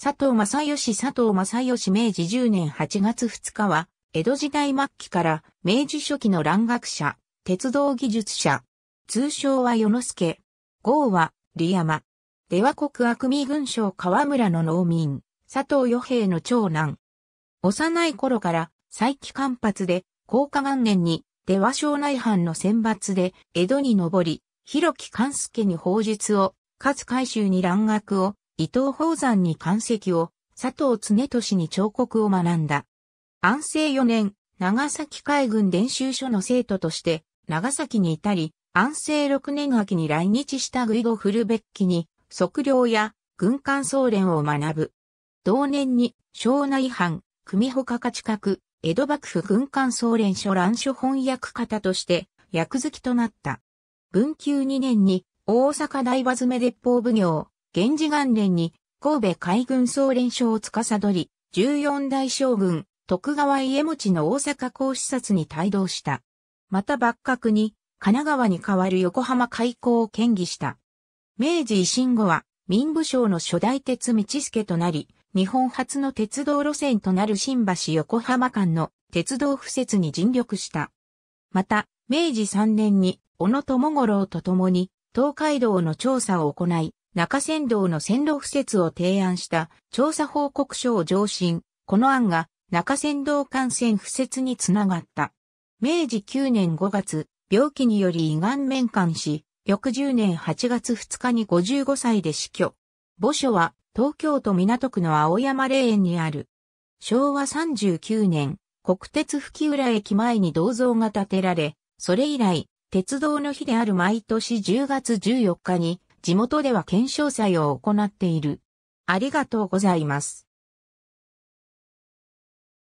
佐藤正義佐藤正義明治10年8月2日は、江戸時代末期から明治初期の蘭学者、鉄道技術者。通称は与之助。号は、利山。出羽国悪味軍省河村の農民、佐藤与平の長男。幼い頃から、再起間髪で、高下元年に、出羽省内藩の選抜で、江戸に上り、広木勘助に法術を、かつ海州に蘭学を、伊藤宝山に漢石を、佐藤常俊に彫刻を学んだ。安政4年、長崎海軍練習所の生徒として、長崎にたり、安政6年秋に来日したグイゴ・フルベッキに、測量や軍艦総連を学ぶ。同年に、省内藩、組保家近く、江戸幕府軍艦総連所乱所翻訳方として、役付きとなった。文久2年に、大阪大和詰め鉄砲奉行、源氏元年に神戸海軍総連勝を司り、14代将軍、徳川家持の大阪港視察に帯同した。また幕閣に、神奈川に代わる横浜開港を建議した。明治維新後は、民部省の初代鉄道助となり、日本初の鉄道路線となる新橋横浜間の鉄道敷設に尽力した。また、明治3年に、小野友五郎と共に、東海道の調査を行い、中仙道の線路敷設を提案した調査報告書を上申。この案が中仙道幹線敷設につながった。明治9年5月、病気により胃がん面患し、翌10年8月2日に55歳で死去。墓所は東京都港区の青山霊園にある。昭和39年、国鉄吹浦駅前に銅像が建てられ、それ以来、鉄道の日である毎年10月14日に地元では検証祭を行っている。ありがとうございます。